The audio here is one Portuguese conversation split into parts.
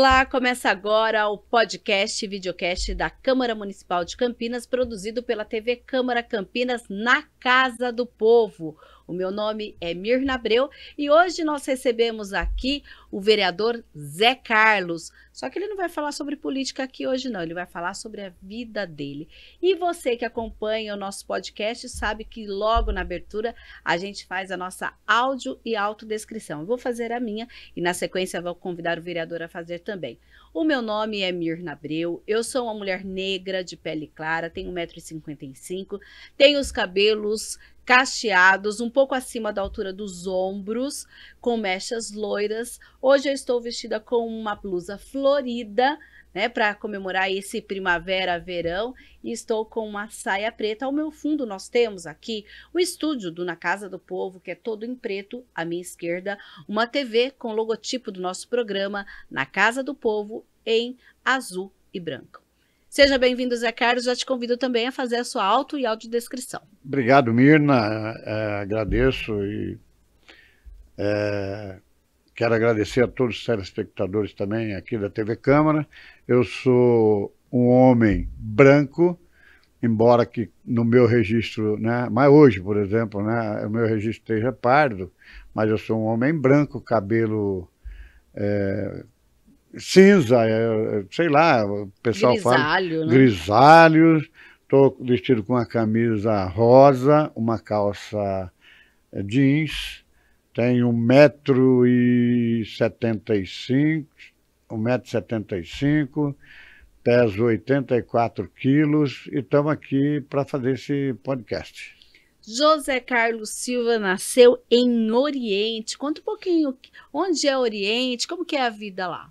Olá, começa agora o podcast e videocast da Câmara Municipal de Campinas, produzido pela TV Câmara Campinas na Casa do Povo. O meu nome é Mirna Abreu e hoje nós recebemos aqui o vereador Zé Carlos. Só que ele não vai falar sobre política aqui hoje, não. Ele vai falar sobre a vida dele. E você que acompanha o nosso podcast sabe que logo na abertura a gente faz a nossa áudio e autodescrição. Eu vou fazer a minha e na sequência vou convidar o vereador a fazer também. O meu nome é Mirna Abreu, eu sou uma mulher negra de pele clara, tenho 1,55m, tenho os cabelos cacheados, um pouco acima da altura dos ombros, com mechas loiras. Hoje eu estou vestida com uma blusa florida, né, para comemorar esse primavera-verão, e estou com uma saia preta. Ao meu fundo nós temos aqui o estúdio do Na Casa do Povo, que é todo em preto, à minha esquerda, uma TV com o logotipo do nosso programa Na Casa do Povo em azul e branco. Seja bem-vindo, Zé Carlos. Já te convido também a fazer a sua auto e audiodescrição. Obrigado, Mirna. É, agradeço e é, quero agradecer a todos os telespectadores também aqui da TV Câmara. Eu sou um homem branco, embora que no meu registro, né, mas hoje, por exemplo, né, o meu registro esteja pardo, mas eu sou um homem branco, cabelo é, cinza, é, sei lá, o pessoal Grisalho, fala. Né? Grisalhos. Estou vestido com uma camisa rosa, uma calça é, jeans, tenho 1,75m, 1,75m, peso 84 quilos e estamos aqui para fazer esse podcast. José Carlos Silva nasceu em Oriente. Conta um pouquinho onde é Oriente, como que é a vida lá?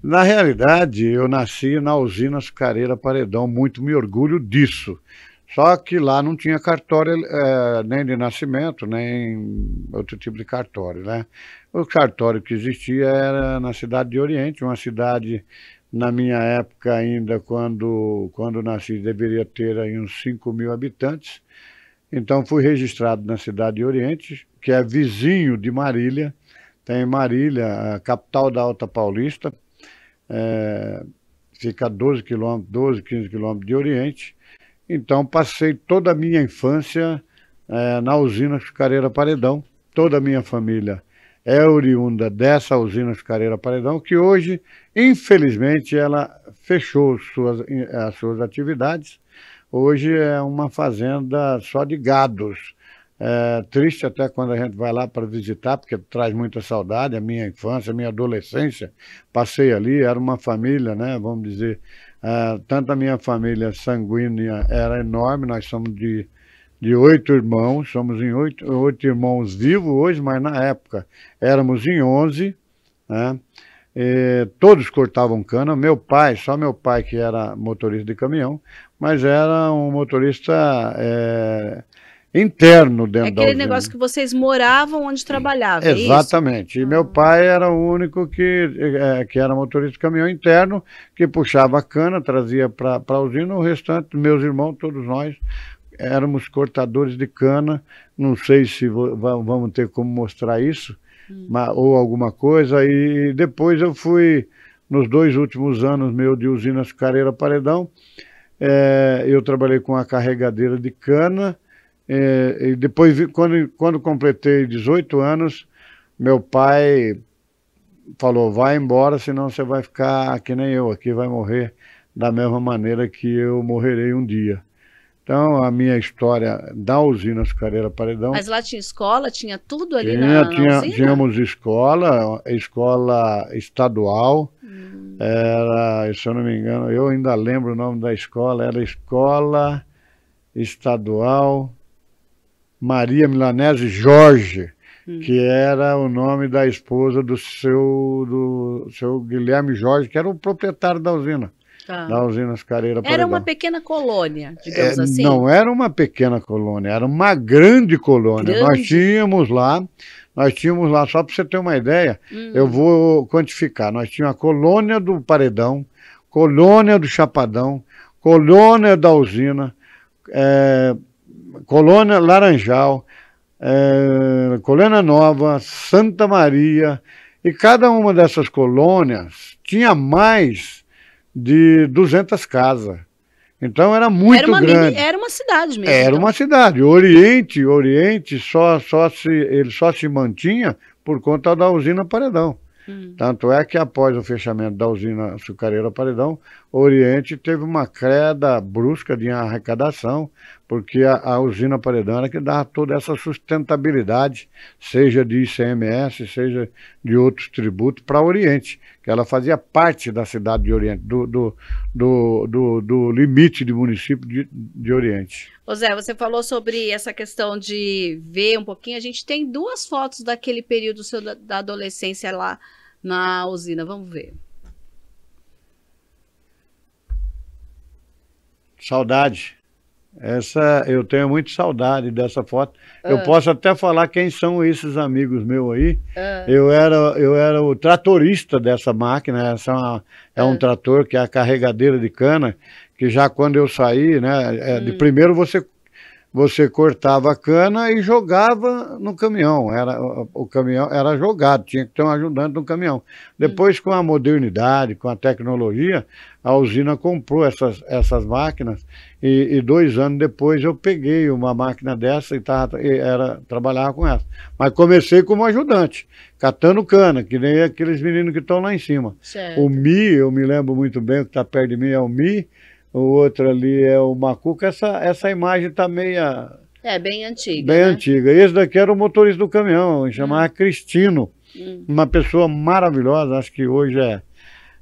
Na realidade, eu nasci na usina Sucareira Paredão, muito me orgulho disso. Só que lá não tinha cartório é, nem de nascimento, nem outro tipo de cartório, né? O cartório que existia era na cidade de Oriente, uma cidade, na minha época ainda, quando, quando nasci, deveria ter aí uns 5 mil habitantes. Então fui registrado na cidade de Oriente, que é vizinho de Marília, tem Marília, a capital da Alta Paulista, é, fica a 12 quilômetros, 12, 15 quilômetros de Oriente. Então passei toda a minha infância é, na usina Ficareira Paredão. Toda a minha família é oriunda dessa usina Ficareira Paredão, que hoje, infelizmente, ela fechou suas, as suas atividades hoje é uma fazenda só de gados. É triste até quando a gente vai lá para visitar, porque traz muita saudade, a minha infância, a minha adolescência. Passei ali, era uma família, né? Vamos dizer, uh, tanto a minha família sanguínea era enorme, nós somos de, de oito irmãos, somos em oito, oito irmãos vivos hoje, mas na época éramos em onze, né? E todos cortavam cana, meu pai, só meu pai que era motorista de caminhão, mas era um motorista é, interno dentro é da aquele negócio que vocês moravam onde trabalhavam. É Exatamente. e meu ah. pai era o único que, é, que era motorista de caminhão interno, que puxava a cana, trazia para a usina, o restante, meus irmãos, todos nós, éramos cortadores de cana. Não sei se vamos ter como mostrar isso, hum. mas, ou alguma coisa. E depois eu fui, nos dois últimos anos meu de usina Careira Paredão, é, eu trabalhei com a carregadeira de cana. É, e depois, quando, quando completei 18 anos, meu pai falou: vai embora, senão você vai ficar que nem eu aqui, vai morrer da mesma maneira que eu morrerei um dia. Então, a minha história da usina açucareira Paredão. Mas lá tinha escola, tinha tudo ali tinha, na, na tinha, usina? Tínhamos escola, escola estadual, era, se eu não me engano, eu ainda lembro o nome da escola, era Escola Estadual Maria Milanese Jorge, hum. que era o nome da esposa do seu, do seu Guilherme Jorge, que era o proprietário da usina. Ah. Da usina Escareira Paredão. Era uma pequena colônia, digamos é, assim? Não era uma pequena colônia, era uma grande colônia. Grande. Nós tínhamos lá nós tínhamos lá, só para você ter uma ideia, uhum. eu vou quantificar. Nós tínhamos a colônia do Paredão, colônia do Chapadão, colônia da usina, é, colônia Laranjal, é, colônia Nova, Santa Maria. E cada uma dessas colônias tinha mais de 200 casas. Então era muito era uma grande. Mini, era uma cidade mesmo. Era então. uma cidade. O Oriente, o Oriente só, só se, ele só se mantinha por conta da usina Paredão. Hum. Tanto é que após o fechamento da usina açucareira Paredão, o Oriente teve uma queda brusca de arrecadação, porque a, a usina Paredão era que dava toda essa sustentabilidade, seja de ICMS, seja de outros tributos, para o Oriente que ela fazia parte da cidade de Oriente, do, do, do, do, do limite de município de, de Oriente. Ô Zé, você falou sobre essa questão de ver um pouquinho. A gente tem duas fotos daquele período seu da, da adolescência lá na usina. Vamos ver. Saudade. Essa eu tenho muito saudade dessa foto. Ah. Eu posso até falar quem são esses amigos meus aí. Ah. Eu era eu era o tratorista dessa máquina. Essa é, uma, é ah. um trator que é a carregadeira de cana que já quando eu saí, né? É, hum. De primeiro você você cortava a cana e jogava no caminhão. Era, o caminhão era jogado, tinha que ter um ajudante no caminhão. Depois, com a modernidade, com a tecnologia, a usina comprou essas, essas máquinas e, e dois anos depois eu peguei uma máquina dessa e, tava, e era, trabalhava com essa. Mas comecei como ajudante, catando cana, que nem aqueles meninos que estão lá em cima. Certo. O Mi, eu me lembro muito bem, o que está perto de mim é o Mi, o outro ali é o Macuco. Essa, essa imagem está meia. É, bem antiga. Bem né? antiga. Esse daqui era o motorista do caminhão, hum. chamava hum. Cristino. Hum. Uma pessoa maravilhosa, acho que hoje é,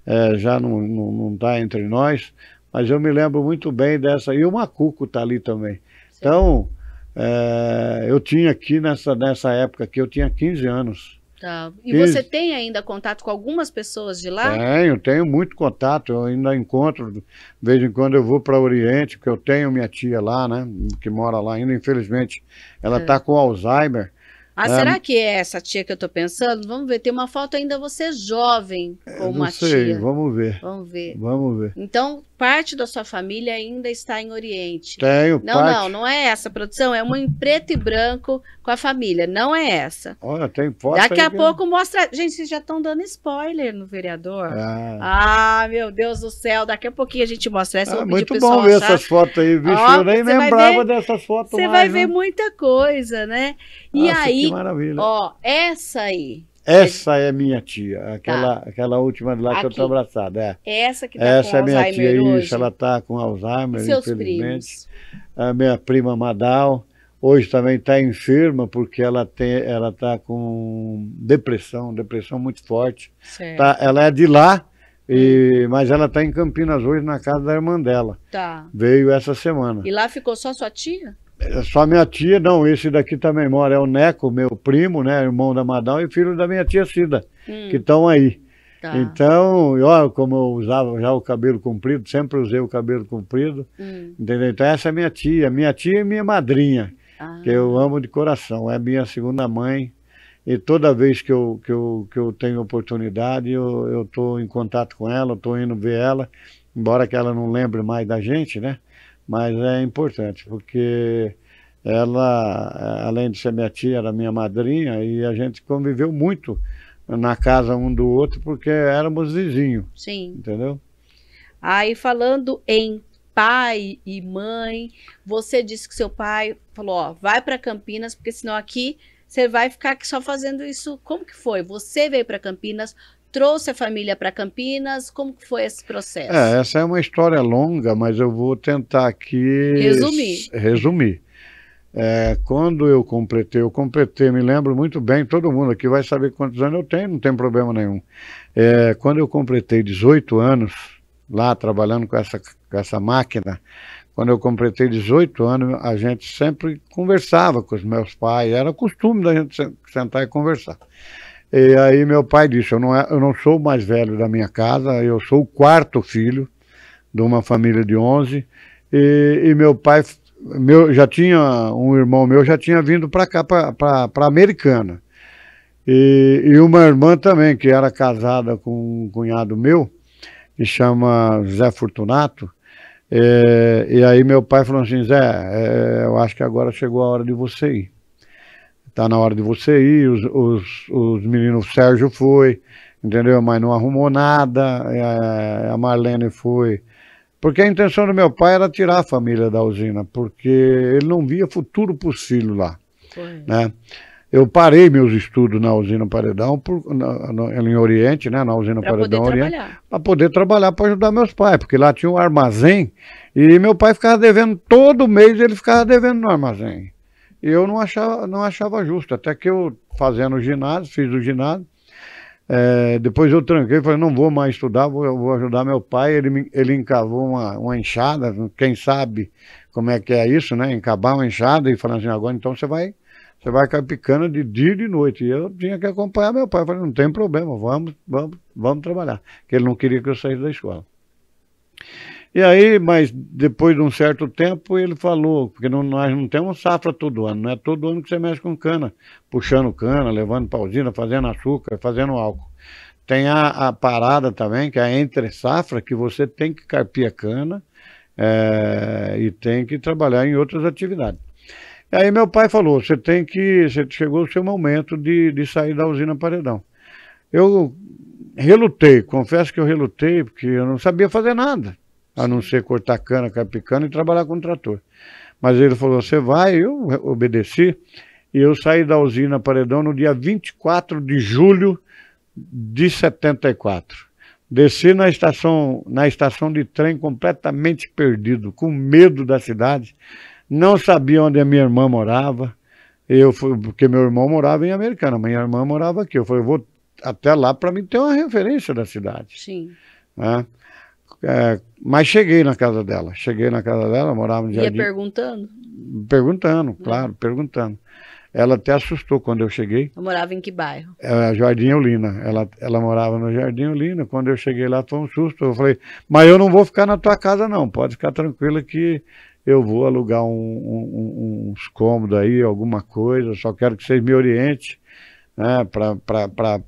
é já não está entre nós, mas eu me lembro muito bem dessa. E o Macuco está ali também. Sim. Então, é, eu tinha aqui nessa, nessa época que eu tinha 15 anos. Tá. E você tem ainda contato com algumas pessoas de lá? Tenho, tenho muito contato. Eu ainda encontro, de vez em quando eu vou para o Oriente, porque eu tenho minha tia lá, né? Que mora lá ainda. Infelizmente, ela está é. Tá com Alzheimer. Ah, é. será que é essa tia que eu estou pensando? Vamos ver, tem uma foto ainda você jovem é, com eu uma sei, tia. Vamos ver. Vamos ver. Vamos ver. Então, parte da sua família ainda está em Oriente. Tenho, Não, parte. não, não é essa produção, é uma em preto e branco com a família, não é essa. Olha, tem foto Daqui a que... pouco mostra... Gente, vocês já estão dando spoiler no vereador. Ah. ah. meu Deus do céu, daqui a pouquinho a gente mostra essa. Ah, muito bom ver achar. essas fotos aí, bicho. Ó, eu nem lembrava ver, dessas fotos Você vai né? ver muita coisa, né? Nossa, e aí, ó, essa aí, essa é minha tia, aquela, tá. aquela última lá Aqui. que eu estou abraçada. É. Essa que está com Essa é minha tia, hoje. isso, ela está com Alzheimer, seus infelizmente. Primos? A minha prima Madal, hoje também está enferma porque ela tem, ela está com depressão, depressão muito forte. Certo. Tá, ela é de lá, e, hum. mas ela está em Campinas hoje na casa da irmã dela. Tá. Veio essa semana. E lá ficou só sua tia? É só minha tia, não, esse daqui também mora, é o Neco, meu primo, né, irmão da Madal e filho da minha tia Cida, hum. que estão aí. Tá. Então, olha como eu usava já o cabelo comprido, sempre usei o cabelo comprido, hum. entendeu? Então essa é minha tia, minha tia e minha madrinha, ah. que eu ah. amo de coração, é minha segunda mãe, e toda vez que eu, que eu, que eu tenho oportunidade, eu estou em contato com ela, estou indo ver ela, embora que ela não lembre mais da gente, né? mas é importante, porque ela, além de ser minha tia, era minha madrinha, e a gente conviveu muito na casa um do outro, porque éramos vizinhos. Sim. Entendeu? Aí, falando em pai e mãe, você disse que seu pai falou: ó, vai para Campinas, porque senão aqui você vai ficar aqui só fazendo isso. Como que foi? Você veio para Campinas, trouxe a família para Campinas? Como foi esse processo? É, essa é uma história longa, mas eu vou tentar aqui resumir. Resumir. É, quando eu completei, eu completei, me lembro muito bem, todo mundo aqui vai saber quantos anos eu tenho, não tem problema nenhum. É, quando eu completei 18 anos, lá trabalhando com essa, com essa máquina, quando eu completei 18 anos, a gente sempre conversava com os meus pais, era costume da gente sentar e conversar. E aí meu pai disse, eu não, é, eu não sou o mais velho da minha casa, eu sou o quarto filho de uma família de 11, e, e meu pai meu, já tinha um irmão meu já tinha vindo para cá, para Americana. E, e, uma irmã também, que era casada com um cunhado meu, que chama Zé Fortunato. e aí meu pai falou assim, Zé, é, eu acho que agora chegou a hora de você ir tá na hora de você ir. Os, os, os meninos, o Sérgio foi, entendeu? Mas não arrumou nada, é, a Marlene foi. Porque a intenção do meu pai era tirar a família da usina, porque ele não via futuro para os filhos lá. Foi. Né? Eu parei meus estudos na usina Paredão, por, na, no, em Oriente, né, na usina pra Paredão Oriente, para poder trabalhar, para ajudar meus pais, porque lá tinha um armazém e meu pai ficava devendo, todo mês ele ficava devendo no armazém eu não achava, não achava justo. Até que eu, fazendo o ginásio, fiz o ginásio, é, depois eu tranquei, falei, não vou mais estudar, vou, vou ajudar meu pai. Ele, ele encavou uma, uma enxada, quem sabe como é que é isso, né? Encavar uma enxada e falando assim, agora então você vai, você vai ficar picando de dia e de noite. E eu tinha que acompanhar meu pai. Eu falei, não tem problema, vamos, vamos, vamos trabalhar. Porque ele não queria que eu saísse da escola. E aí, mas depois de um certo tempo, ele falou, porque não, nós não temos safra todo ano, não é todo ano que você mexe com cana, puxando cana, levando para usina, fazendo açúcar, fazendo álcool. Tem a, a, parada também, que é a entre safra, que você tem que carpir a cana é, e tem que trabalhar em outras atividades. E aí meu pai falou, você tem que, você chegou o seu momento de, de sair da usina Paredão. Eu relutei, confesso que eu relutei, porque eu não sabia fazer nada a não ser cortar cana, capicana e trabalhar com trator. Mas ele falou, você vai, eu obedeci, e eu saí da usina Paredão no dia 24 de julho de 74. Desci na estação, na estação de trem completamente perdido, com medo da cidade, não sabia onde a minha irmã morava, eu fui, porque meu irmão morava em Americana, minha irmã morava aqui. Eu falei, eu vou até lá para mim ter uma referência da cidade. Sim. Né? É, mas cheguei na casa dela, cheguei na casa dela, morava no Jardim. Ia perguntando? Perguntando, né. claro, perguntando. Ela até assustou quando eu cheguei. Eu morava em que bairro? É, Jardim Eulina. Ela, ela morava no Jardim Eulina. Quando eu cheguei lá, foi um susto. Eu falei, mas eu não vou ficar na tua casa, não. Pode ficar tranquila que eu vou alugar um, um, uns cômodos aí, alguma coisa. Só quero que vocês me orientem né,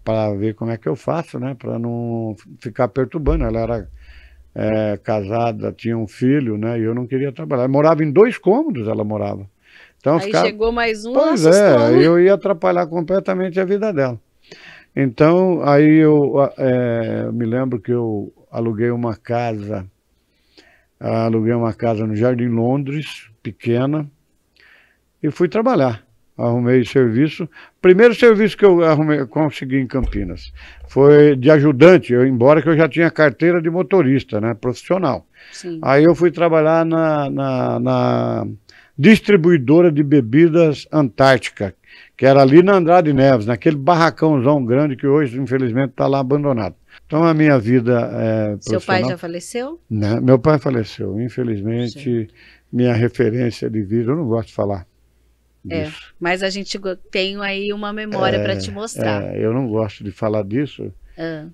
para ver como é que eu faço, né? Para não ficar perturbando. Ela era é, casada, tinha um filho, né? E eu não queria trabalhar. morava em dois cômodos, ela morava. Então, Aí chegou mais um. Pois é, assustou, é, né? eu ia atrapalhar completamente a vida dela. Então, aí eu é, me lembro que eu aluguei uma casa, aluguei uma casa no Jardim Londres, pequena, e fui trabalhar arrumei serviço. Primeiro serviço que eu arrumei, consegui em Campinas foi de ajudante, eu, embora que eu já tinha carteira de motorista, né, profissional. Sim. Aí eu fui trabalhar na, na, na distribuidora de bebidas Antártica, que era ali na Andrade Neves, naquele barracãozão grande que hoje, infelizmente, está lá abandonado. Então a minha vida é Seu pai já faleceu? Não, né, meu pai faleceu, infelizmente. Sim. Minha referência de vida, eu não gosto de falar. É, mas a gente tem aí uma memória é, para te mostrar. É, eu não gosto de falar disso, ah.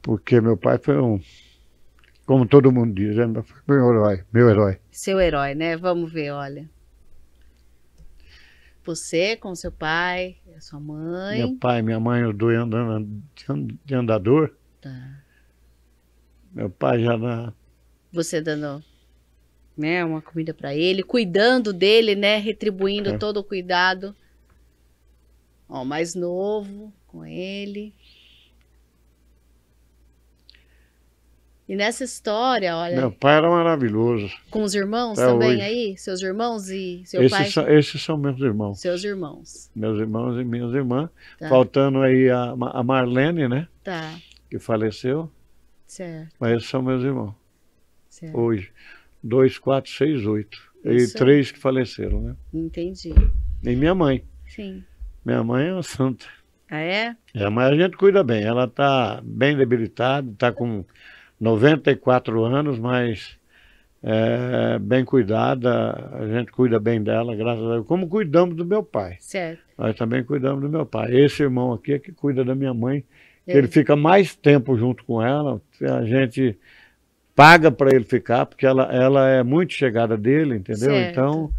porque meu pai foi um, como todo mundo diz, né, meu herói, meu herói. Seu herói, né? Vamos ver, olha. Você com seu pai, sua mãe. Meu pai, minha mãe, eu dou andando de andador. Tá. Meu pai já na. Você dando né, uma comida para ele, cuidando dele, né, retribuindo é. todo o cuidado. Ó, mais novo com ele. E nessa história, olha. Meu pai era maravilhoso. Com os irmãos Até também hoje. aí? Seus irmãos e seu esses pai? São, esses são meus irmãos. Seus irmãos. Meus irmãos e minhas irmãs. Tá. Faltando aí a, a Marlene, né? Tá. Que faleceu. Certo. Mas esses são meus irmãos. Certo. Hoje dois, quatro, seis, oito. Isso. E é. três que faleceram, né? Entendi. E minha mãe. Sim. Minha mãe é uma santa. Ah, é? É, mas a gente cuida bem. Ela está bem debilitada, está com 94 anos, mas é, bem cuidada. A gente cuida bem dela, graças a Deus. Como cuidamos do meu pai. Certo. Nós também cuidamos do meu pai. Esse irmão aqui é que cuida da minha mãe. É. Ele fica mais tempo junto com ela. A gente paga para ele ficar, porque ela, ela é muito chegada dele, entendeu? Certo. Então,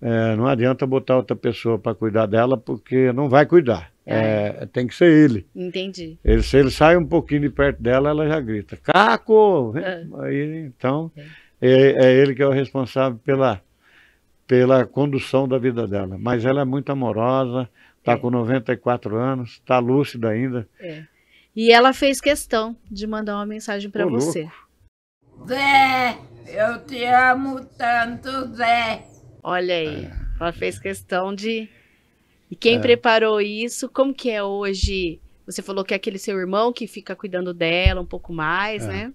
é, não adianta botar outra pessoa para cuidar dela, porque não vai cuidar. É. É, tem que ser ele. Entendi. Ele, se ele sai um pouquinho de perto dela, ela já grita: Caco! Ah. Aí, então, é. É, é, ele que é o responsável pela, pela condução da vida dela. Mas ela é muito amorosa, está é. com 94 anos, está lúcida ainda. E ela fez questão de mandar uma mensagem para você. Louco. Zé, eu te amo tanto, Zé. Olha aí, é. ela fez questão de. E quem é. preparou isso, como que é hoje? Você falou que é aquele seu irmão que fica cuidando dela um pouco mais, é. né?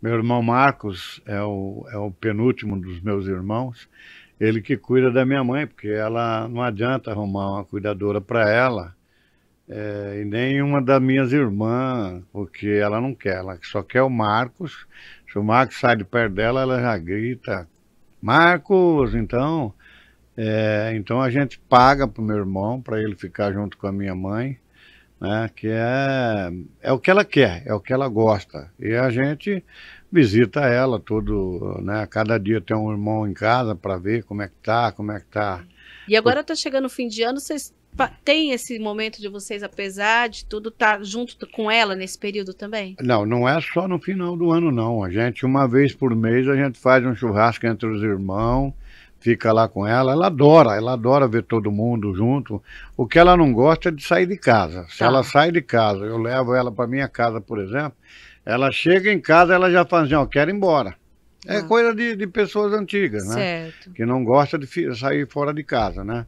Meu irmão Marcos é o, é o penúltimo dos meus irmãos. Ele que cuida da minha mãe, porque ela não adianta arrumar uma cuidadora para ela. É, e nem uma das minhas irmãs, porque ela não quer, ela só quer o Marcos, se o Marcos sai de perto dela, ela já grita: Marcos, então. É, então a gente paga para o meu irmão, para ele ficar junto com a minha mãe, né, que é, é o que ela quer, é o que ela gosta. E a gente visita ela todo, né? Cada dia tem um irmão em casa para ver como é que tá, como é que tá. E agora está chegando o fim de ano, vocês tem esse momento de vocês, apesar de tudo, estar tá junto com ela nesse período também? Não, não é só no final do ano, não. A gente, uma vez por mês, a gente faz um churrasco entre os irmãos, fica lá com ela. Ela adora, ela adora ver todo mundo junto. O que ela não gosta é de sair de casa. Se tá. ela sai de casa, eu levo ela para minha casa, por exemplo, ela chega em casa, ela já faz não assim, ó, quero ir embora. É ah. coisa de, de pessoas antigas, né? Certo. Que não gosta de sair fora de casa, né?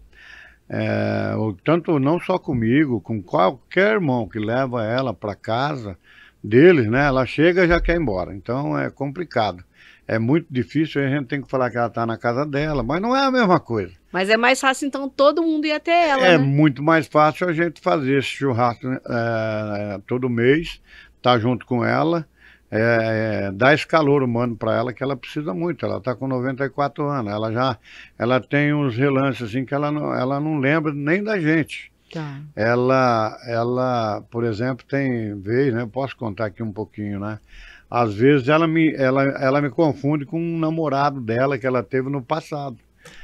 é, tanto não só comigo, com qualquer irmão que leva ela para casa deles, né? Ela chega e já quer ir embora. Então é complicado. É muito difícil, a gente tem que falar que ela está na casa dela, mas não é a mesma coisa. Mas é mais fácil, então, todo mundo ir até ela. É né? muito mais fácil a gente fazer esse churrasco é, todo mês, estar tá junto com ela é, é, dá esse calor humano para ela que ela precisa muito. Ela está com 94 anos, ela já ela tem uns relances assim que ela não, ela não lembra nem da gente. Tá. Ela, ela, por exemplo, tem vez, né? posso contar aqui um pouquinho, né? Às vezes ela me, ela, ela me confunde com um namorado dela que ela teve no passado.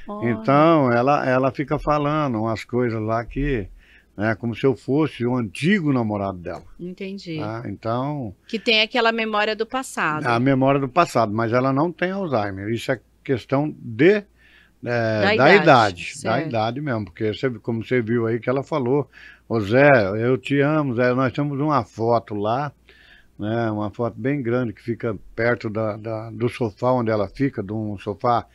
Oh. Então ela, ela fica falando umas coisas lá que né? Como se eu fosse o antigo namorado dela. Entendi. Tá? Então. Que tem aquela memória do passado. A memória do passado, mas ela não tem Alzheimer. Isso é questão de. É, da, da, idade, idade da idade mesmo, porque você, como você viu aí que ela falou, ô Zé, eu te amo, Zé, nós temos uma foto lá, né, uma foto bem grande que fica perto da, da do sofá onde ela fica, de um sofá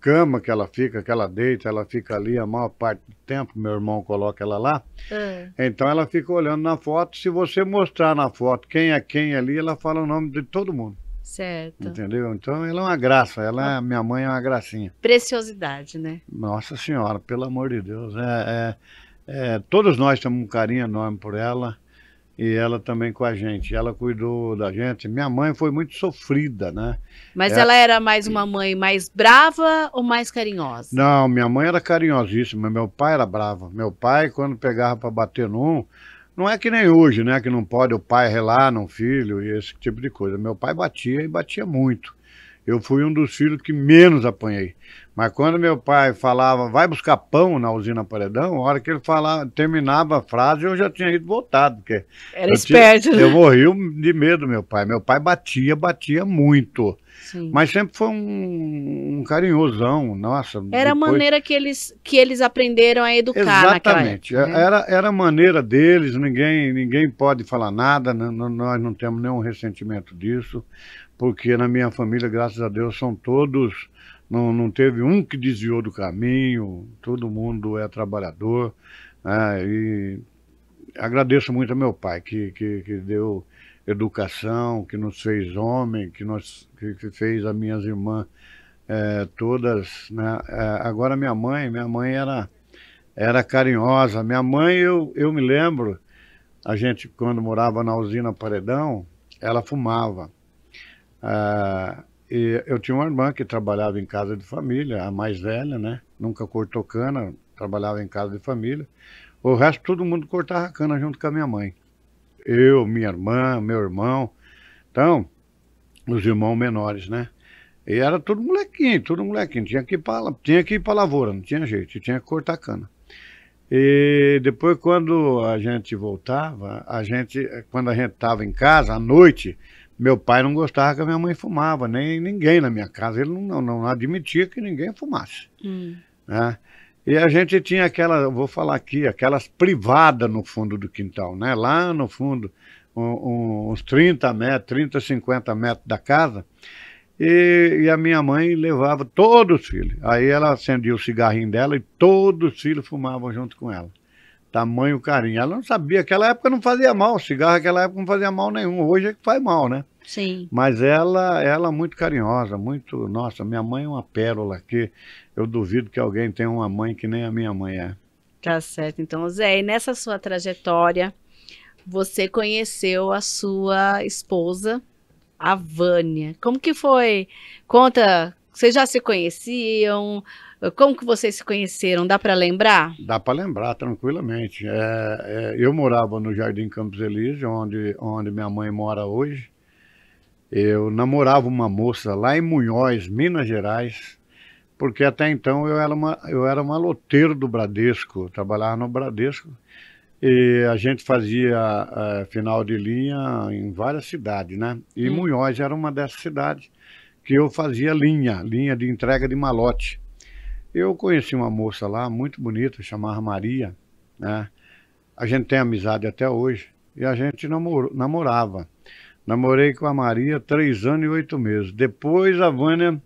cama que ela fica, que ela deita, ela fica ali a maior parte do tempo, meu irmão coloca ela lá. É. Então ela fica olhando na foto, se você mostrar na foto quem é quem ali, ela fala o nome de todo mundo. Certo. Entendeu? Então ela é uma graça, ela é, minha mãe é uma gracinha. Preciosidade, né? Nossa Senhora, pelo amor de Deus. É, é, é todos nós temos um carinho enorme por ela e ela também com a gente. Ela cuidou da gente. Minha mãe foi muito sofrida, né? Mas é. ela era mais uma mãe mais brava ou mais carinhosa? Não, minha mãe era carinhosíssima. Meu pai era bravo. Meu pai, quando pegava para bater num, não é que nem hoje, né? Que não pode o pai relar num filho e esse tipo de coisa. Meu pai batia e batia muito. Eu fui um dos filhos que menos apanhei. Mas quando meu pai falava, vai buscar pão na usina Paredão, a hora que ele falava, terminava a frase, eu já tinha ido voltado. Porque Era eu esperto. Tinha, né? eu morri de medo, meu pai. Meu pai batia, batia muito. Sim. Mas sempre foi um, um carinhosão, nossa. Era depois... a maneira que eles, que eles aprenderam a educar Exatamente. Época, né? É, era, era a maneira deles, ninguém, ninguém pode falar nada, nós não temos nenhum ressentimento disso, porque na minha família, graças a Deus, são todos não, não teve um que desviou do caminho, todo mundo é trabalhador. Né? E agradeço muito a meu pai, que, que, que deu educação, que nos fez homem, que, nós, que, que fez as minhas irmãs é, todas. Né? É, agora minha mãe, minha mãe era, era carinhosa. Minha mãe, eu, eu me lembro, a gente quando morava na usina Paredão, ela fumava. Ah, e eu tinha uma irmã que trabalhava em casa de família, a mais velha, né? Nunca cortou cana, trabalhava em casa de família. O resto, todo mundo cortava cana junto com a minha mãe. Eu, minha irmã, meu irmão. Então, os irmãos menores, né? E era tudo molequinho, tudo molequinho. Tinha que ir para, tinha que ir para lavoura, não tinha jeito, tinha que cortar cana. E depois, quando a gente voltava, a gente, quando a gente estava em casa, à noite, meu pai não gostava que a minha mãe fumava, nem ninguém na minha casa. Ele não, não admitia que ninguém fumasse. Hum. Né? E a gente tinha aquela, vou falar aqui, aquelas privadas no fundo do quintal, né? Lá no fundo, um, uns 30 metros, 30, 50 metros da casa. E, e, a minha mãe levava todos os filhos. Aí ela acendia o cigarrinho dela e todos os filhos fumavam junto com ela tamanho carinho. Ela não sabia, aquela época não fazia mal, cigarro aquela época não fazia mal nenhum, hoje é que faz mal, né? Sim. Mas ela, ela muito carinhosa, muito, nossa, minha mãe é uma pérola que eu duvido que alguém tenha uma mãe que nem a minha mãe é. Tá certo. Então, Zé, e nessa sua trajetória, você conheceu a sua esposa, a Vânia. Como que foi? Conta, vocês já se conheciam? Como que vocês se conheceram? Dá para lembrar? Dá para lembrar, tranquilamente. É, é, eu morava no Jardim Campos Elísio, onde, onde minha mãe mora hoje. Eu namorava uma moça lá em Munhoz, Minas Gerais, porque até então eu era, uma, eu era do Bradesco, trabalhava no Bradesco. E a gente fazia é, final de linha em várias cidades, né? E hum. Munhoz era uma dessas cidades que eu fazia linha, linha de entrega de malote. Eu conheci uma moça lá, muito bonita, chamava Maria, né? A gente tem amizade até hoje. E a gente namor, namorava. Namorei com a Maria três anos e oito meses. Depois a Vânia,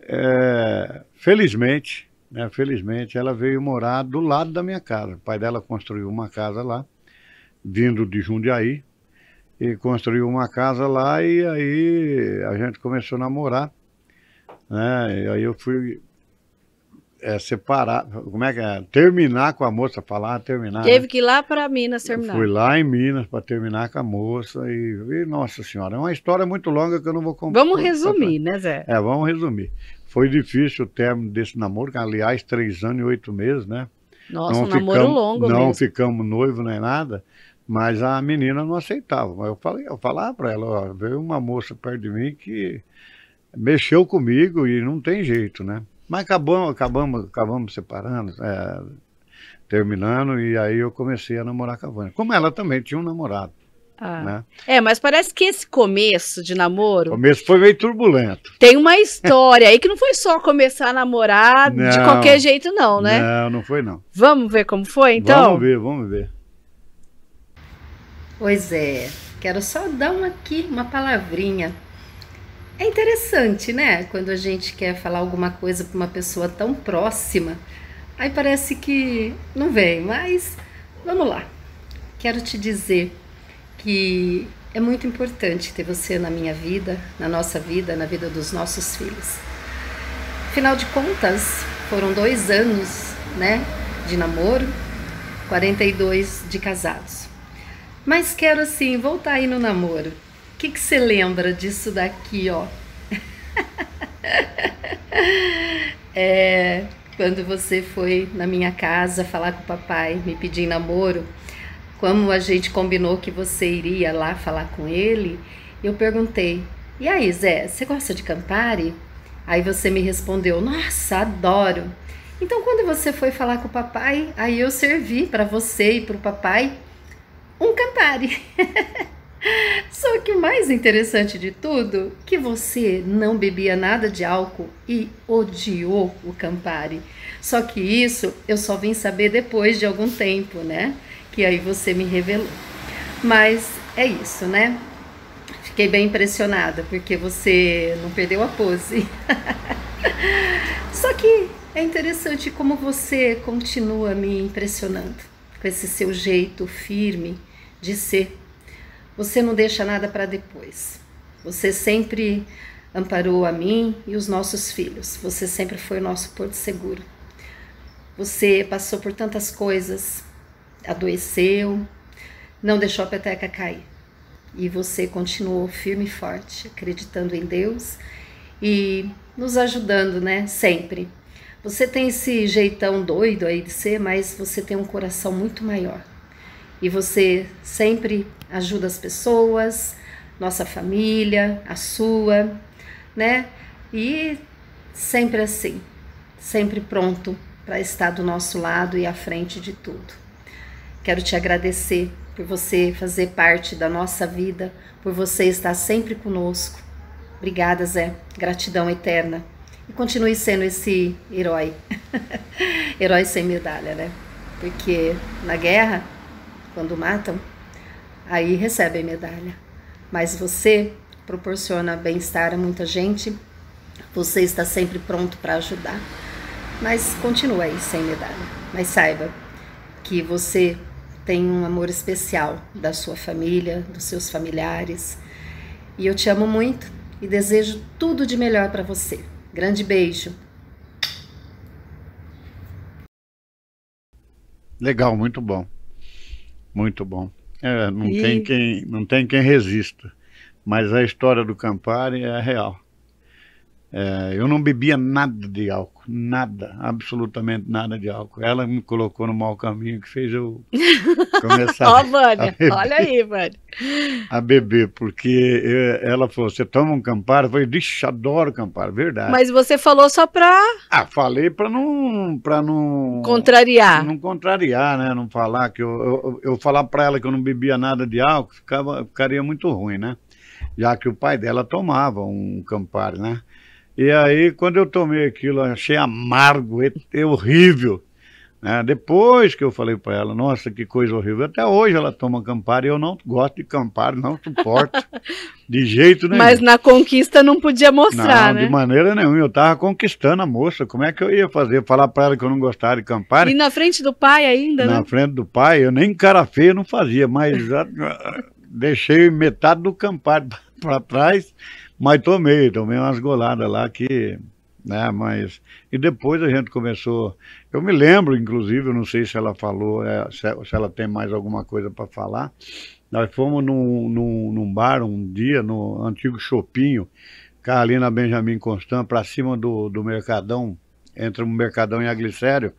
é, felizmente, né, felizmente, ela veio morar do lado da minha casa. O pai dela construiu uma casa lá, vindo de Jundiaí, e construiu uma casa lá e aí a gente começou a namorar. Né? E aí eu fui é, separar, como é que é? Terminar com a moça, falar terminar. Teve né? que ir lá para Minas terminar. fui lá em Minas para terminar com a moça e, e, nossa senhora, é uma história muito longa que eu não vou contar. Vamos resumir, né, Zé? É, vamos resumir. Foi difícil o término desse namoro, que, aliás, três anos e oito meses, né? Nossa, não um ficamos, namoro longo Não mesmo. ficamos noivo nem nada, mas a menina não aceitava. Eu falei, eu falava para ela, ó, veio uma moça perto de mim que mexeu comigo e não tem jeito, né? Mas acabamos, acabamos, acabamos separando, é, terminando, e aí eu comecei a namorar com a Vânia. Como ela também tinha um namorado. Ah. Né? É, mas parece que esse começo de namoro. O começo foi meio turbulento. Tem uma história aí que não foi só começar a namorar não, de qualquer jeito, não, né? Não, não foi, não. Vamos ver como foi, então? Vamos ver, vamos ver. Pois é, quero só dar uma aqui, uma palavrinha é interessante, né? Quando a gente quer falar alguma coisa para uma pessoa tão próxima, aí parece que não vem, mas vamos lá. Quero te dizer que é muito importante ter você na minha vida, na nossa vida, na vida dos nossos filhos. Afinal de contas, foram dois anos, né, de namoro, 42 de casados. Mas quero assim voltar aí no namoro. O que você lembra disso daqui, ó? é, quando você foi na minha casa falar com o papai, me pedir namoro, como a gente combinou que você iria lá falar com ele, eu perguntei: "E aí, Zé, você gosta de Campari?" Aí você me respondeu: "Nossa, adoro." Então, quando você foi falar com o papai, aí eu servi para você e para o papai um Campari. Só que o mais interessante de tudo, que você não bebia nada de álcool e odiou o Campari. Só que isso eu só vim saber depois de algum tempo, né? Que aí você me revelou. Mas é isso, né? Fiquei bem impressionada porque você não perdeu a pose. Só que é interessante como você continua me impressionando com esse seu jeito firme de ser você não deixa nada para depois. Você sempre amparou a mim e os nossos filhos. Você sempre foi o nosso porto seguro. Você passou por tantas coisas, adoeceu, não deixou a peteca cair. E você continuou firme e forte, acreditando em Deus e nos ajudando, né? Sempre. Você tem esse jeitão doido aí de ser, mas você tem um coração muito maior. E você sempre ajuda as pessoas, nossa família, a sua, né? E sempre assim, sempre pronto para estar do nosso lado e à frente de tudo. Quero te agradecer por você fazer parte da nossa vida, por você estar sempre conosco. Obrigada, Zé. Gratidão eterna. E continue sendo esse herói. herói sem medalha, né? Porque na guerra, quando matam, aí a medalha. Mas você proporciona bem-estar a muita gente, você está sempre pronto para ajudar. Mas continua aí sem medalha. Mas saiba que você tem um amor especial da sua família, dos seus familiares. E eu te amo muito e desejo tudo de melhor para você. Grande beijo. Legal, muito bom. Muito bom. É, não, e... tem quem, não tem quem resista. Mas a história do Campari é real. É, eu não bebia nada de álcool, nada, absolutamente nada de álcool. Ela me colocou no mau caminho que fez eu começar. Ó, oh, Vânia, beber, olha aí, Vânia. A beber, porque eu, é, ela falou: você toma um Campari? Eu falei: deixa, adoro Campari, verdade. Mas você falou só pra. Ah, falei pra não. Pra não contrariar. Não contrariar, né? Não falar que eu. Eu, eu falar pra ela que eu não bebia nada de álcool ficava, ficaria muito ruim, né? Já que o pai dela tomava um Campari, né? E aí, quando eu tomei aquilo, achei amargo, é, é horrível. Né? Depois que eu falei para ela, nossa, que coisa horrível. Até hoje ela toma Campari e eu não gosto de Campari, não suporto de jeito nenhum. Mas na conquista não podia mostrar, não, né? de maneira nenhuma. Eu estava conquistando a moça. Como é que eu ia fazer? Falar para ela que eu não gostava de Campari? E na frente do pai ainda, Na né? frente do pai, eu nem cara feia não fazia, mas já deixei metade do Campari para trás mas tomei, tomei umas goladas lá que. Né, mas. E depois a gente começou. Eu me lembro, inclusive, eu não sei se ela falou, é, se, se ela tem mais alguma coisa para falar. Nós fomos num, num, num, bar um dia, no antigo Chopinho, Carolina Benjamin Constant, para cima do, do Mercadão, entre o Mercadão e a Glicério.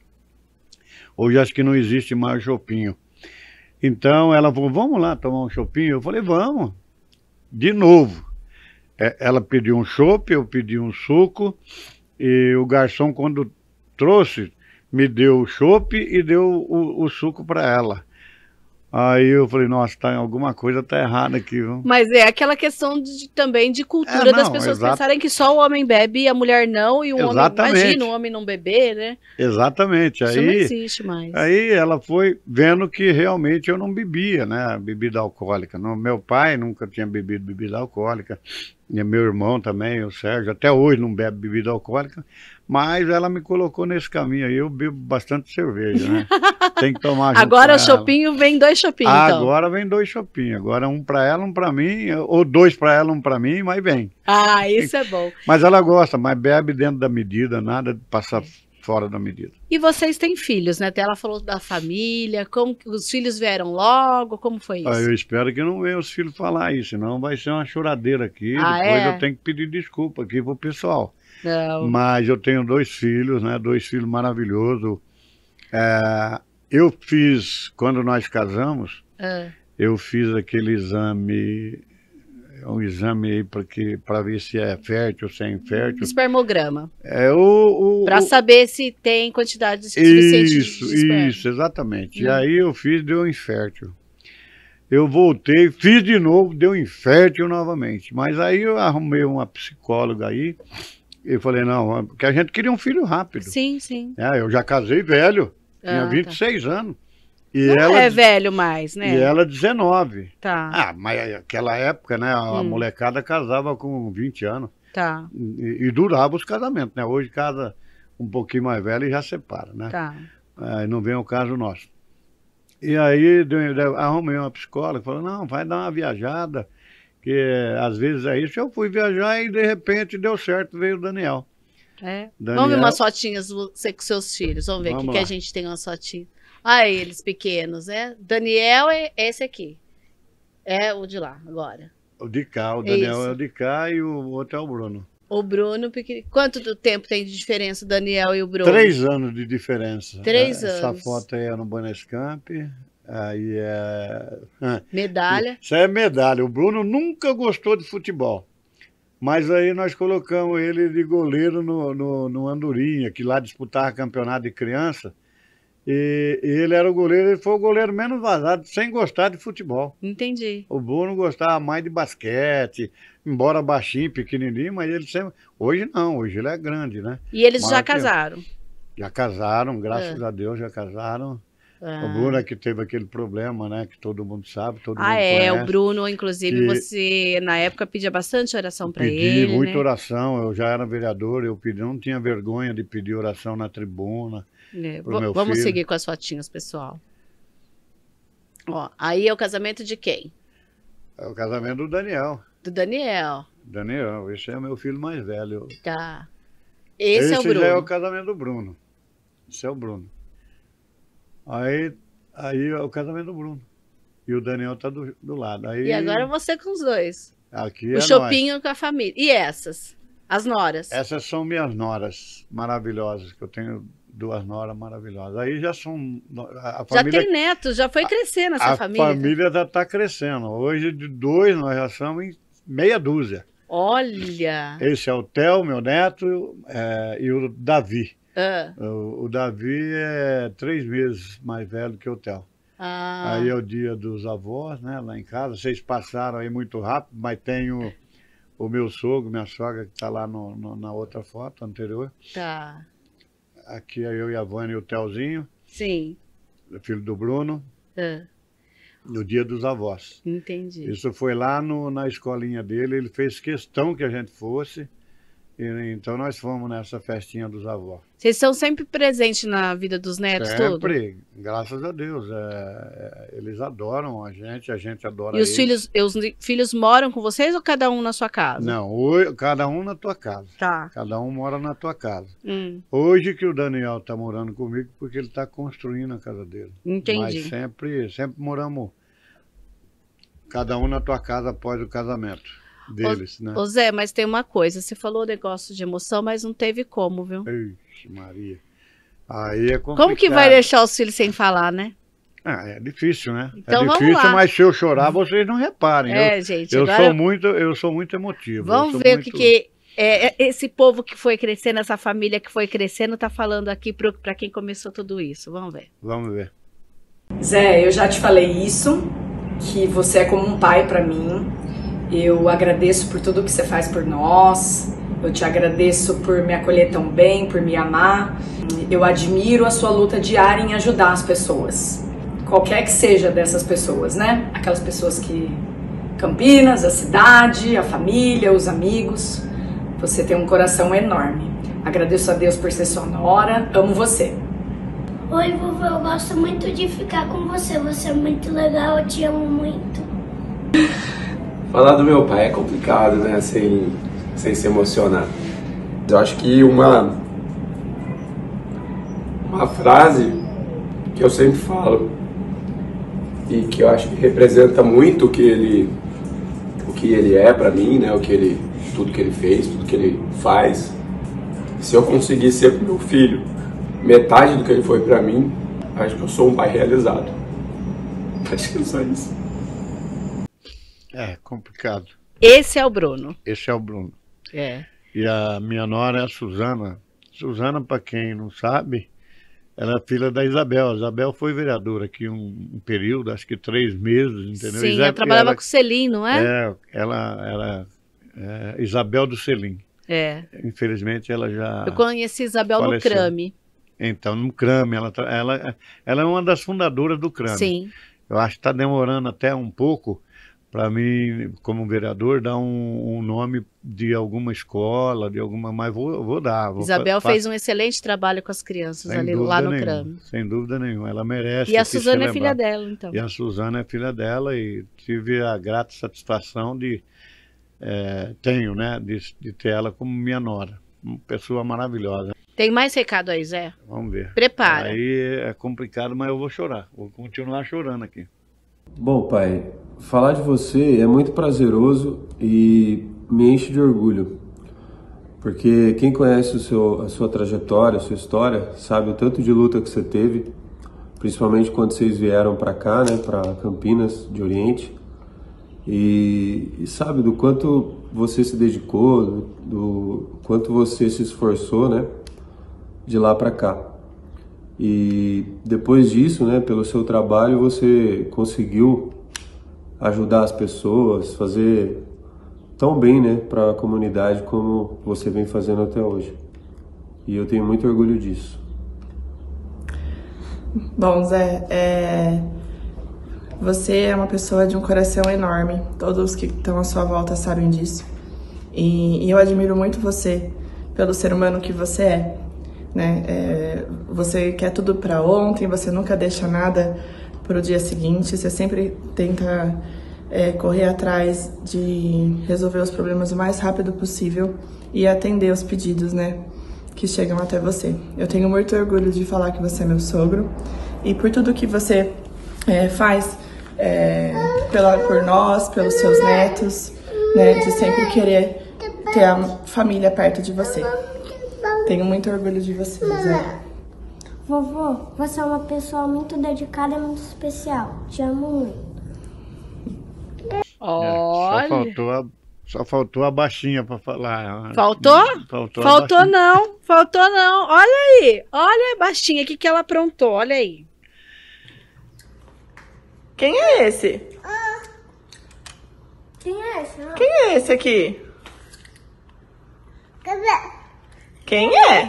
Hoje acho que não existe mais Chopinho. Então ela falou: vamos lá tomar um Chopinho? Eu falei: vamos. De novo é, ela pediu um chope, eu pedi um suco, e o garçom, quando trouxe, me deu o chope e deu o, o suco para ela. Aí eu falei, nossa, tá, alguma coisa tá errada aqui, viu? Mas é aquela questão de, também de cultura é, não, das pessoas exato. pensarem que só o homem bebe e a mulher não, e o Exatamente. homem. Imagina o homem não beber, né? Exatamente. Aí, não existe mais. Aí ela foi vendo que realmente eu não bebia, né? Bebida alcoólica. Meu pai nunca tinha bebido bebida alcoólica. E meu irmão também, o Sérgio, até hoje não bebe bebida alcoólica, mas ela me colocou nesse caminho aí. Eu bebo bastante cerveja, né? Tem que tomar junto Agora o chopinho vem dois chopinhos. então. Agora vem dois chopinhos. Agora um para ela, um para mim, ou dois para ela, um para mim, mas vem. Ah, isso é bom. Mas ela gosta, mas bebe dentro da medida, nada de passar fora da medida. E vocês têm filhos, né? Até ela falou da família, como os filhos vieram logo, como foi ah, isso? Ah, eu espero que não venham os filhos falar isso, senão vai ser uma choradeira aqui. Ah, Depois é? eu tenho que pedir desculpa aqui pro pessoal. Não. Mas eu tenho dois filhos, né? Dois filhos maravilhosos. É, eu fiz, quando nós casamos, ah. eu fiz aquele exame um exame aí para que para ver se é fértil ou se é infértil. Espermograma. É o, o para saber se tem quantidade suficiente isso, de esperma. Isso, exatamente. Hum. E aí eu fiz deu infértil. Eu voltei, fiz de novo, deu infértil novamente. Mas aí eu arrumei uma psicóloga aí e falei não, porque a gente queria um filho rápido. Sim, sim. É, eu já casei velho, ah, tinha 26 tá. anos. E não ela, é velho mais, né? E ela 19. Tá. Ah, mas aquela época, né? A hum. molecada casava com 20 anos. Tá. E, e, durava os casamentos, né? Hoje casa um pouquinho mais velha e já separa, né? Tá. Aí não vem o caso nosso. E aí arrumei uma psicóloga, falou, não, vai dar uma viajada, que às vezes é isso. Eu fui viajar e de repente deu certo, veio o Daniel. É. Daniel... Vamos ver umas fotinhas, você com seus filhos, vamos ver o que, que a gente tem uma fotinha. Olha eles pequenos, né? Daniel é esse aqui. É o de lá, agora. O de cá, o Daniel é o de cá e o outro é o Bruno. O Bruno, porque... quanto tempo tem de diferença o Daniel e o Bruno? Três anos de diferença. Três é, Essa anos. Essa foto aí é no Camp. aí é... Medalha. Isso é medalha. O Bruno nunca gostou de futebol. Mas aí nós colocamos ele de goleiro no, no, no Andorinha, que lá disputava campeonato de criança. E, e, ele era o goleiro, ele foi o goleiro menos vazado, sem gostar de futebol. Entendi. O Bruno gostava mais de basquete, embora baixinho, pequenininho, mas ele sempre. Hoje não, hoje ele é grande, né? E eles mas já casaram? Já casaram, graças é. a Deus já casaram. Ah. O Bruno é que teve aquele problema, né? Que todo mundo sabe, todo ah, mundo é, conhece, o Bruno, inclusive, você na época pedia bastante oração para ele. Pedi muita né? oração, eu já era vereador, eu pedi, não tinha vergonha de pedir oração na tribuna. É, vamos filho. seguir com as fotinhas, pessoal. Ó, aí é o casamento de quem? É o casamento do Daniel. Do Daniel. Daniel, esse é meu filho mais velho. Tá. Esse, esse é o é Bruno. Esse é o casamento do Bruno. Esse é o Bruno. Aí, aí é o casamento do Bruno. E o Daniel tá do, do lado. Aí, e agora você com os dois. Aqui o é Chopinho nós. com a família. E essas? As noras? Essas são minhas noras maravilhosas, que eu tenho duas noras maravilhosas. Aí já são. A família, já tem netos, já foi crescendo essa a família. A família já está crescendo. Hoje, de dois, nós já somos em meia dúzia. Olha! Esse é o Theo, meu neto, é, e o Davi. Ah. O, o, Davi é três meses mais velho que o Theo. Ah. Aí é o dia dos avós, né, lá em casa. Vocês passaram aí muito rápido, mas tem o, o meu sogro, minha sogra, que está lá no, no, na outra foto anterior. Tá. Aqui é eu e a Vânia e o Telzinho. Sim. Filho do Bruno. Ah. No dia dos avós. Entendi. Isso foi lá no, na escolinha dele. Ele fez questão que a gente fosse. E, então nós fomos nessa festinha dos avós. Vocês são sempre presentes na vida dos netos sempre, tudo? Sempre, graças a Deus. É, é, eles adoram a gente, a gente adora e os eles. E os filhos moram com vocês ou cada um na sua casa? Não, cada um na tua casa. Tá. Cada um mora na tua casa. Hum. Hoje que o Daniel está morando comigo porque ele está construindo a casa dele. Entendi. Mas sempre, sempre moramos cada um na tua casa após o casamento deles, o, né? Ô Zé, mas tem uma coisa, você falou negócio de emoção, mas não teve como, viu? Ixi, Maria. Aí é complicado. Como que vai deixar os filhos sem falar, né? Ah, é difícil, né? É então, é difícil, mas se eu chorar, vocês não reparem. É, eu, gente. Eu agora... sou muito, eu sou muito emotivo. Vamos ver o que, que é, é, esse povo que foi crescendo, essa família que foi crescendo, está falando aqui para quem começou tudo isso. Vamos ver. Vamos ver. Zé, eu já te falei isso, que você é como um pai para mim. Eu agradeço por tudo que você faz por nós. Eu te agradeço por me acolher tão bem, por me amar. Eu admiro a sua luta diária em ajudar as pessoas. Qualquer que seja dessas pessoas, né? Aquelas pessoas que Campinas, a cidade, a família, os amigos. Você tem um coração enorme. Agradeço a Deus por ser sonora. Amo você. Oi, vovô, eu gosto muito de ficar com você. Você é muito legal, eu te amo muito. Falar do meu pai é complicado, né? Sem, sem se emocionar. Eu acho que uma, uma frase que eu sempre falo e que eu acho que representa muito o que ele, o que ele é para mim, né? O que ele, tudo que ele fez, tudo que ele faz. Se eu conseguir ser pro meu filho metade do que ele foi para mim, acho que eu sou um pai realizado. Acho que é só isso. É, complicado. Esse é o Bruno. Esse é o Bruno. É. E a minha nora é a Suzana. Suzana, para quem não sabe, ela é filha da Isabel. A Isabel foi vereadora aqui um, um período, acho que três meses, entendeu? Sim, Isabel, ela trabalhava ela, com o Selim, não é? É, ela era é, Isabel do Selim. É. Infelizmente ela já. Eu conheci Isabel faleceu. no CRAME. Então, no CRAME, ela, ela, ela é uma das fundadoras do CRAME. Sim. Eu acho que está demorando até um pouco para mim, como vereador, dar um, um, nome de alguma escola, de alguma, mas vou, vou dar. Vou Isabel fez um excelente trabalho com as crianças ali lá no nenhuma, CRAM. Sem dúvida nenhuma, ela merece. E a Suzana é filha dela, então. E a Suzana é filha dela e tive a grata satisfação de, é, tenho, né, de, de ter ela como minha nora. Uma pessoa maravilhosa. Tem mais recado aí, Zé? Vamos ver. Prepara. Aí é complicado, mas eu vou chorar. Vou continuar chorando aqui. Bom, pai, falar de você é muito prazeroso e me enche de orgulho. Porque quem conhece seu, a sua trajetória, a sua história, sabe o tanto de luta que você teve, principalmente quando vocês vieram para cá, né, para Campinas de Oriente, e, e, sabe do quanto você se dedicou, do, do quanto você se esforçou, né, de lá para cá. E depois disso, né, pelo seu trabalho, você conseguiu ajudar as pessoas, fazer tão bem, né, para a comunidade como você vem fazendo até hoje. E eu tenho muito orgulho disso. Bom, Zé, é... você é uma pessoa de um coração enorme. Todos que estão à sua volta sabem disso. E, e eu admiro muito você pelo ser humano que você é né? É, você quer tudo para ontem, você nunca deixa nada para o dia seguinte, você sempre tenta é, correr atrás de resolver os problemas o mais rápido possível e atender os pedidos, né? Que chegam até você. Eu tenho muito orgulho de falar que você é meu sogro e por tudo que você é, faz é, pela, por nós, pelos seus netos, né? De sempre querer ter a família perto de você. Tenho muito orgulho de você Né? Vovô, você é uma pessoa muito dedicada e muito especial. Te amo muito. Olha. É, só, faltou a, só faltou a baixinha para falar. Faltou? Faltou, faltou não, faltou não. Olha aí, olha a baixinha, o que, que ela aprontou, olha aí. Quem é esse? Ah. Quem é esse? Quem é esse aqui? Cadê? Quem é?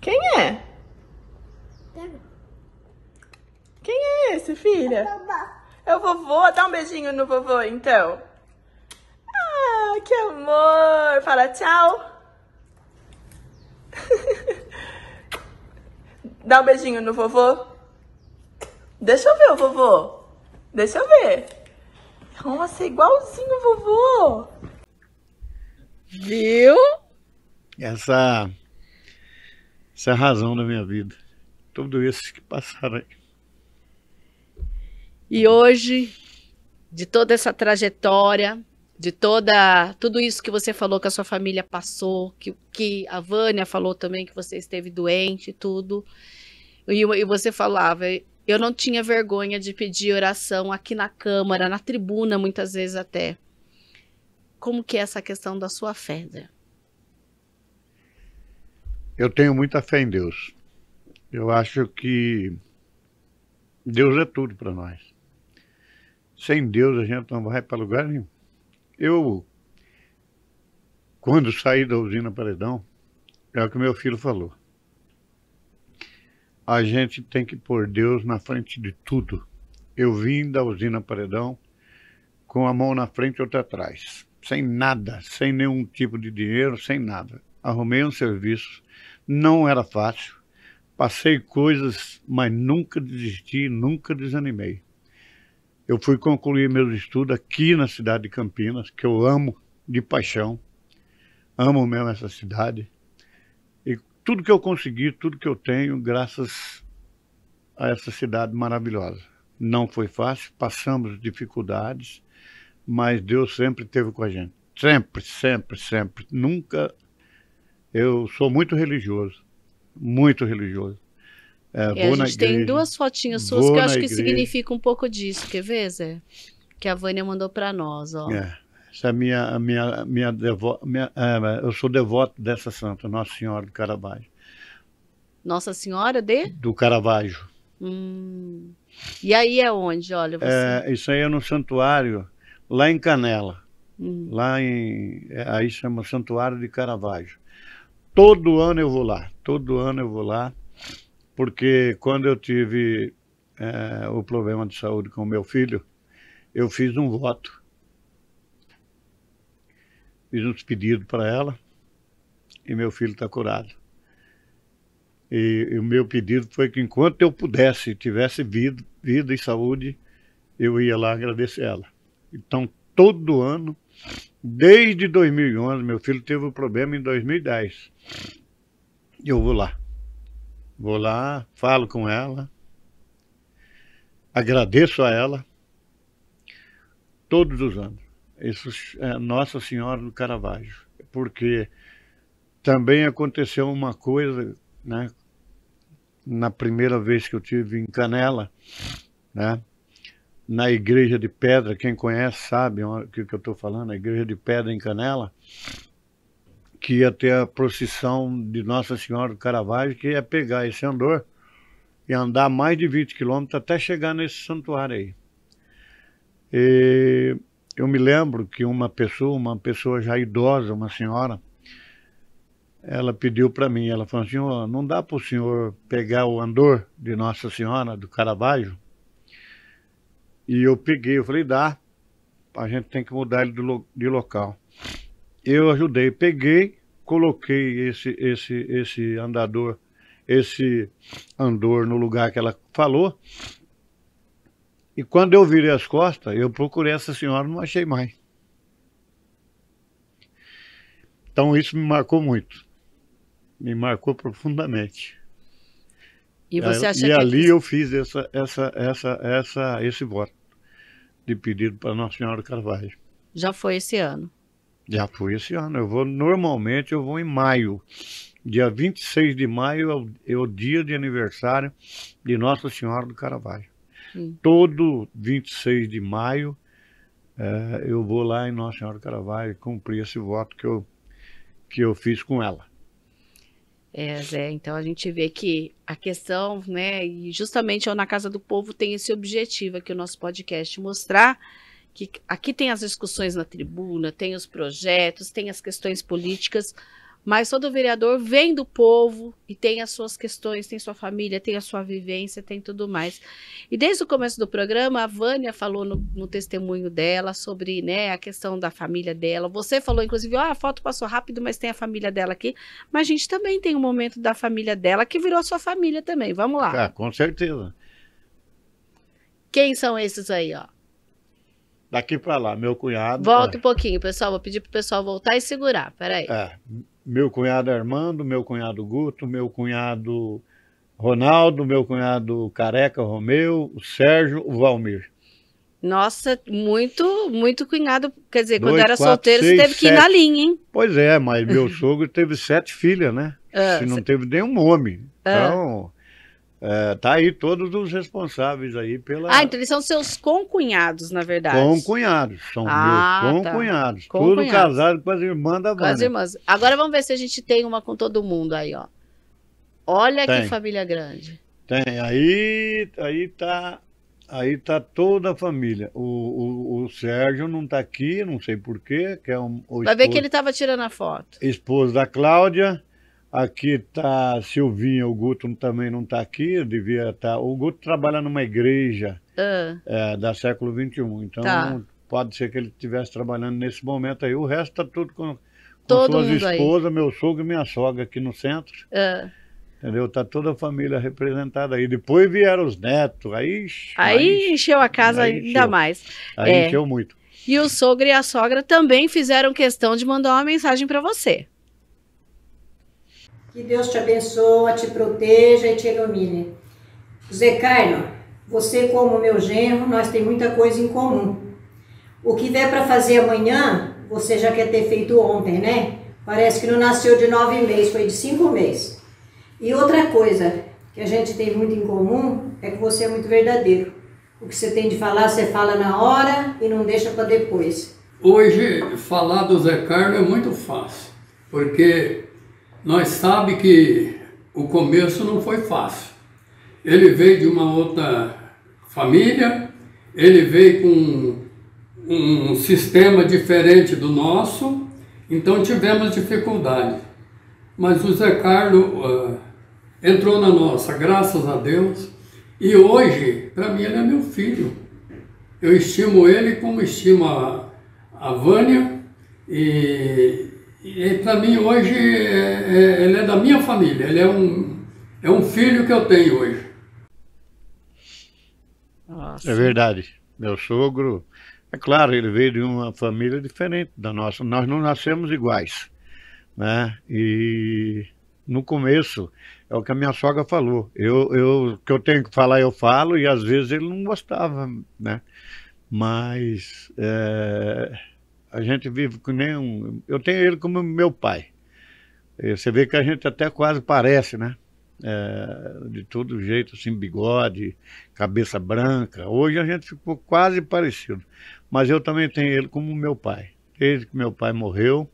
Quem é? Quem é esse, filha? É o vovô. Dá um beijinho no vovô, então. Ah, que amor. Fala tchau. Dá um beijinho no vovô. Deixa eu ver o vovô. Deixa eu ver. Nossa, é igualzinho o vovô. Viu? Essa, essa é a razão da minha vida. Tudo isso que passaram aí. E hoje, de toda essa trajetória, de toda tudo isso que você falou que a sua família passou, que, que a Vânia falou também que você esteve doente, tudo. e você falava, eu não tinha vergonha de pedir oração aqui na Câmara, na tribuna, muitas vezes até como que é essa questão da sua fé, Zé? Eu tenho muita fé em Deus. Eu acho que Deus é tudo para nós. Sem Deus a gente não vai para lugar nenhum. Eu, quando saí da usina Paredão, é o que meu filho falou. A gente tem que pôr Deus na frente de tudo. Eu vim da usina Paredão com a mão na frente e outra atrás sem nada, sem nenhum tipo de dinheiro, sem nada. Arrumei um serviço, não era fácil, passei coisas, mas nunca desisti, nunca desanimei. Eu fui concluir meus estudos aqui na cidade de Campinas, que eu amo de paixão, amo mesmo essa cidade. E tudo que eu consegui, tudo que eu tenho, graças a essa cidade maravilhosa. Não foi fácil, passamos dificuldades, mas Deus sempre esteve com a gente. Sempre, sempre, sempre. Nunca. Eu sou muito religioso, muito religioso. É, é, a gente tem duas fotinhas suas que eu acho que igreja. significa um pouco disso, quer ver, Zé? Que a Vânia mandou para nós, ó. É, essa é minha, a minha, minha, devo, minha é, eu sou devoto dessa santa, Nossa Senhora do Caravaggio. Nossa Senhora de? Do Caravaggio. Hum. E aí é onde, olha? Você... É, isso aí é no santuário lá em Canela, uhum. lá em. Aí chama Santuário de Caravaggio. Todo ano eu vou lá, todo ano eu vou lá, porque quando eu tive é, o problema de saúde com meu filho, eu fiz um voto. Fiz uns pedidos para ela e meu filho está curado. E, e, o meu pedido foi que enquanto eu pudesse, tivesse vida, vida e saúde, eu ia lá agradecer ela. Então, todo ano, desde 2011, meu filho teve um problema em 2010. Eu vou lá. Vou lá, falo com ela, agradeço a ela, todos os anos. Isso é Nossa Senhora do Caravaggio, porque também aconteceu uma coisa, né? Na primeira vez que eu tive em Canela, né? na Igreja de Pedra, quem conhece sabe o que, eu estou falando, a Igreja de Pedra em Canela, que ia ter a procissão de Nossa Senhora do Caravaggio, que ia pegar esse andor e andar mais de 20 quilômetros até chegar nesse santuário aí. E eu me lembro que uma pessoa, uma pessoa já idosa, uma senhora, ela pediu para mim, ela falou assim, oh, não dá para o senhor pegar o andor de Nossa Senhora do Caravaggio e eu peguei, eu falei, dá, a gente tem que mudar ele de local. Eu ajudei, peguei, coloquei esse, esse, esse andador, esse andor no lugar que ela falou. E quando eu virei as costas, eu procurei essa senhora, não achei mais. Então isso me marcou muito. Me marcou profundamente. E, ah, você acha e que é ali eu fiz essa, essa, essa, essa, esse voto de pedido para Nossa Senhora do Carvalho. Já foi esse ano? Já foi esse ano. Eu vou normalmente eu vou em maio. Dia 26 de maio é o, é o dia de aniversário de Nossa Senhora do Carvalho. Hum. Todo 26 de maio é, eu vou lá em Nossa Senhora do Carvalho cumprir esse voto que eu, que eu fiz com ela. É, Zé, então a gente vê que a questão, né, e justamente o na Casa do Povo tem esse objetivo aqui, o nosso podcast, mostrar que aqui tem as discussões na tribuna, tem os projetos, tem as questões políticas, mas todo vereador vem do povo e tem as suas questões, tem sua família, tem a sua vivência, tem tudo mais. E desde o começo do programa, a Vânia falou no, no testemunho dela sobre né, a questão da família dela. Você falou, inclusive, oh, a foto passou rápido, mas tem a família dela aqui. Mas a gente também tem um momento da família dela que virou sua família também. Vamos lá. É, com certeza. Quem são esses aí, ó? Daqui para lá, meu cunhado. Volta é. um pouquinho, pessoal. Vou pedir pro pessoal voltar e segurar. Peraí. É, meu cunhado Armando, meu cunhado Guto, meu cunhado Ronaldo, meu cunhado Careca Romeu, o Sérgio, o Valmir. Nossa, muito, muito cunhado. Quer dizer, Dois, quando era quatro, solteiro, seis, você teve sete. que ir na linha, hein? Pois é, mas meu sogro teve sete filhas, né? Ah, Se não cê... teve nenhum homem. Ah. Então, é, tá aí todos os responsáveis aí pela. Ah, então eles são seus concunhados, na verdade. Concunhados, são ah, meus tá. concunhados. Tá. Tudo casado com as irmãs da Vânia. Com as irmãs. Agora vamos ver se a gente tem uma com todo mundo aí, ó. Olha tem. que família grande. Tem, aí, aí tá. Aí tá toda a família. O, o, o Sérgio não tá aqui, não sei porquê, que é um. Vai esposo, ver que ele tava tirando a foto. esposa da Cláudia. Aqui tá Silvinha, o Guto também não está aqui, devia estar. Tá... O Guto trabalha numa igreja uh. é, da século XXI, então tá. pode ser que ele estivesse trabalhando nesse momento aí. O resto está tudo com, com suas esposas, meu sogro e minha sogra aqui no centro. Uh. Entendeu? Está toda a família representada aí. Depois vieram os netos, aí... Aí, aí encheu a casa ainda encheu. mais. Aí é. encheu muito. E o sogro e a sogra também fizeram questão de mandar uma mensagem para você. Que Deus te abençoe, te proteja e te ilumine. Zé Carlos, você como meu genro, nós tem muita coisa em comum. O que der para fazer amanhã, você já quer ter feito ontem, né? Parece que não nasceu de nove meses, foi de cinco meses. E outra coisa que a gente tem muito em comum é que você é muito verdadeiro. O que você tem de falar, você fala na hora e não deixa para depois. Hoje, falar do Zé Carlos é muito fácil, porque nós sabe que o começo não foi fácil. Ele veio de uma outra família, ele veio com um, sistema diferente do nosso, então tivemos dificuldade. Mas o Zé Carlos uh, entrou na nossa, graças a Deus, e hoje, para mim, ele é meu filho. Eu estimo ele como estimo a, a Vânia e, e para mim hoje é, é, ele é da minha família, ele é um, é um filho que eu tenho hoje. Nossa. É verdade. Meu sogro, é claro, ele veio de uma família diferente da nossa. Nós não nascemos iguais. Né? E no começo, é o que a minha sogra falou. Eu, eu, que eu tenho que falar, eu falo, e às vezes ele não gostava, né? Mas é, a gente vive com nenhum. Eu tenho ele como meu pai. E você vê que a gente até quase parece, né? É, de todo jeito, assim, bigode, cabeça branca. Hoje a gente ficou quase parecido. Mas eu também tenho ele como meu pai. Desde que meu pai morreu,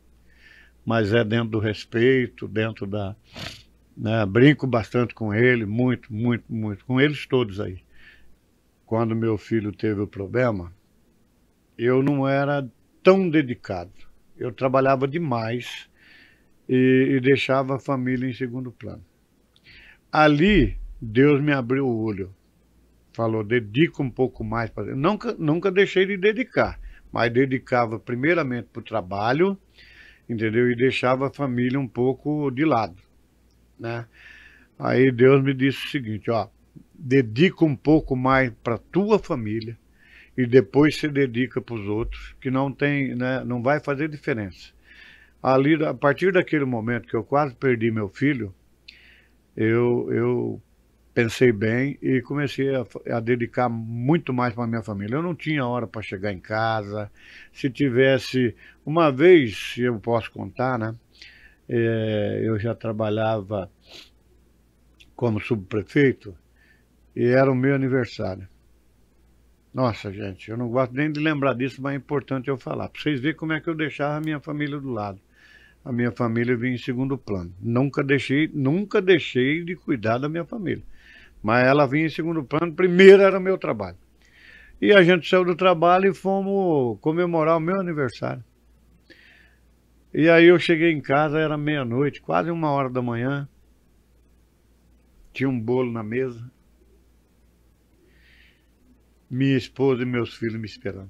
mas é dentro do respeito, dentro da. Né? Brinco bastante com ele, muito, muito, muito, com eles todos aí. Quando meu filho teve o problema, eu não era tão dedicado. Eu trabalhava demais e, e deixava a família em segundo plano. Ali, Deus me abriu o olho. Falou, dedica um pouco mais. Nunca, nunca deixei de dedicar, mas dedicava primeiramente para o trabalho, entendeu? E deixava a família um pouco de lado, né? Aí Deus me disse o seguinte, ó, dedica um pouco mais para tua família, e depois se dedica para os outros, que não tem, né, não vai fazer diferença. Ali, a partir daquele momento que eu quase perdi meu filho, eu, eu pensei bem e comecei a, a dedicar muito mais para minha família. Eu não tinha hora para chegar em casa. Se tivesse uma vez, eu posso contar, né? É, eu já trabalhava como subprefeito e era o meu aniversário. Nossa, gente, eu não gosto nem de lembrar disso, mas é importante eu falar. Para vocês verem como é que eu deixava a minha família do lado. A minha família vinha em segundo plano. Nunca deixei, nunca deixei de cuidar da minha família. Mas ela vinha em segundo plano, primeiro era o meu trabalho. E a gente saiu do trabalho e fomos comemorar o meu aniversário. E aí eu cheguei em casa, era meia-noite, quase uma hora da manhã. Tinha um bolo na mesa minha esposa e meus filhos me esperando.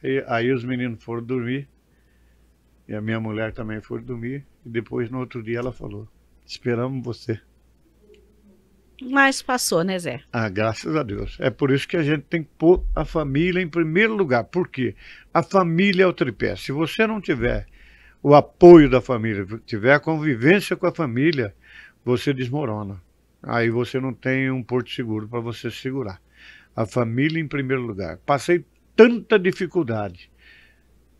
E, aí os meninos foram dormir, e a minha mulher também foi dormir, e depois no outro dia ela falou: Esperamos você. Mas passou, né, Zé? Ah, graças a Deus. É por isso que a gente tem que pôr a família em primeiro lugar. Por quê? A família é o tripé. Se você não tiver o apoio da família, tiver a convivência com a família, você desmorona. Aí você não tem um porto seguro para você segurar a família em primeiro lugar. Passei tanta dificuldade,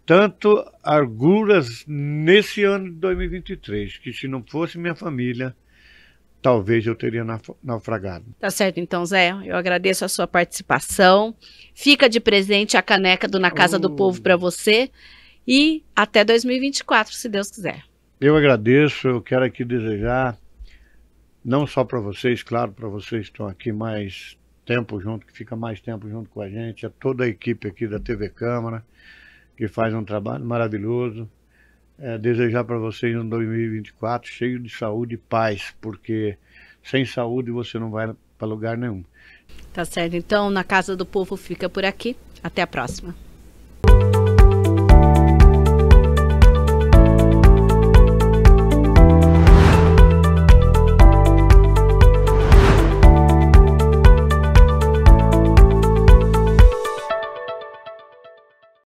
tanto arguras nesse ano de 2023, que se não fosse minha família, talvez eu teria naufragado. Tá certo, então, Zé. Eu agradeço a sua participação. Fica de presente a caneca do Na Casa uh... do Povo para você. E até 2024, se Deus quiser. Eu agradeço. Eu quero aqui desejar, não só para vocês, claro, para vocês que estão aqui, mas tempo junto, que fica mais tempo junto com a gente, a é toda a equipe aqui da TV Câmara, que faz um trabalho maravilhoso. É, desejar para vocês um 2024 cheio de saúde e paz, porque sem saúde você não vai para lugar nenhum. Tá certo. Então, na Casa do Povo fica por aqui. Até a próxima.